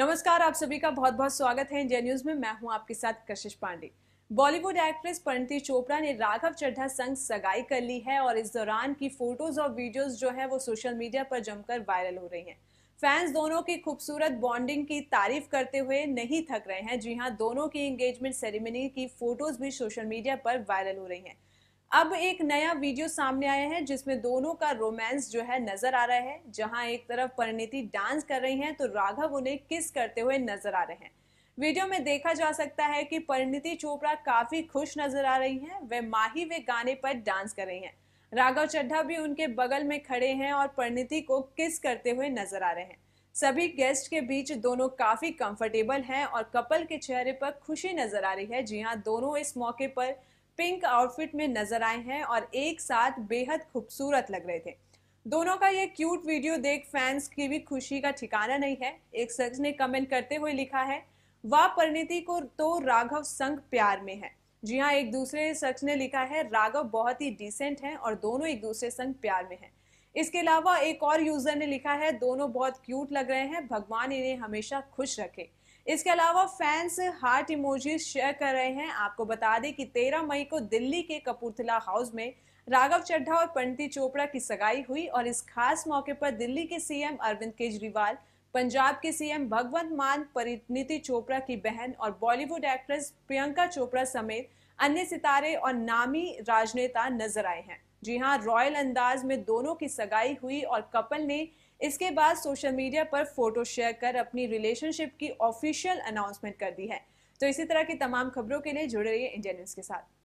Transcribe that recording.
नमस्कार आप सभी का बहुत बहुत स्वागत है इंडिया न्यूज में मैं हूं आपके साथ कशिश पांडे बॉलीवुड एक्ट्रेस परिणीति चोपड़ा ने राघव चड्ढा संग सगाई कर ली है और इस दौरान की फोटोज और वीडियोस जो है वो सोशल मीडिया पर जमकर वायरल हो रही हैं फैंस दोनों की खूबसूरत बॉन्डिंग की तारीफ करते हुए नहीं थक रहे हैं जी हाँ दोनों की एंगेजमेंट सेरेमनी की फोटोज भी सोशल मीडिया पर वायरल हो रही हैं अब एक नया वीडियो सामने आया है जिसमें दोनों का रोमांस जो है नजर आ रहा है जहां एक तरफ परिणीति डांस कर रही हैं तो राघव उन्हें किस करते हुए नजर आ रहे हैं वीडियो में देखा जा सकता है कि परिणीति चोपड़ा काफी खुश नजर आ रही हैं वे माही वे गाने पर डांस कर रही हैं राघव चड्ढा भी उनके बगल में खड़े हैं और परिणीति को किस करते हुए नजर आ रहे हैं सभी गेस्ट के बीच दोनों काफी कंफर्टेबल हैं और कपल के चेहरे पर खुशी नजर आ रही है जी हाँ दोनों इस मौके पर पिंक आउटफिट में नजर आए हैं और एक साथ बेहद खूबसूरत लग रहे थे दोनों का ये क्यूट वीडियो देख फैंस की भी खुशी का ठिकाना नहीं है एक शख्स ने कमेंट करते हुए लिखा है वाह परिणति को तो राघव संग प्यार में है जी हाँ एक दूसरे शख्स ने लिखा है राघव बहुत ही डिसेंट हैं और दोनों एक दूसरे संग प्यार में हैं इसके अलावा एक और यूजर ने लिखा है दोनों बहुत क्यूट लग रहे हैं भगवान इन्हें हमेशा खुश रखे इसके अलावा फैंस हार्ट इमोजीज शेयर कर रहे हैं आपको बता दें कि 13 मई को दिल्ली के कपूरथला हाउस में राघव चड्ढा और पंडित चोपड़ा की सगाई हुई और इस खास मौके पर दिल्ली के सीएम अरविंद केजरीवाल पंजाब के सीएम भगवंत मान परिणीति चोपड़ा की बहन और बॉलीवुड एक्ट्रेस प्रियंका चोपड़ा समेत अन्य सितारे और नामी राजनेता नजर आए हैं जी हाँ रॉयल अंदाज में दोनों की सगाई हुई और कपल ने इसके बाद सोशल मीडिया पर फोटो शेयर कर अपनी रिलेशनशिप की ऑफिशियल अनाउंसमेंट कर दी है तो इसी तरह की तमाम खबरों के लिए जुड़े रहिए इंडियन न्यूज के साथ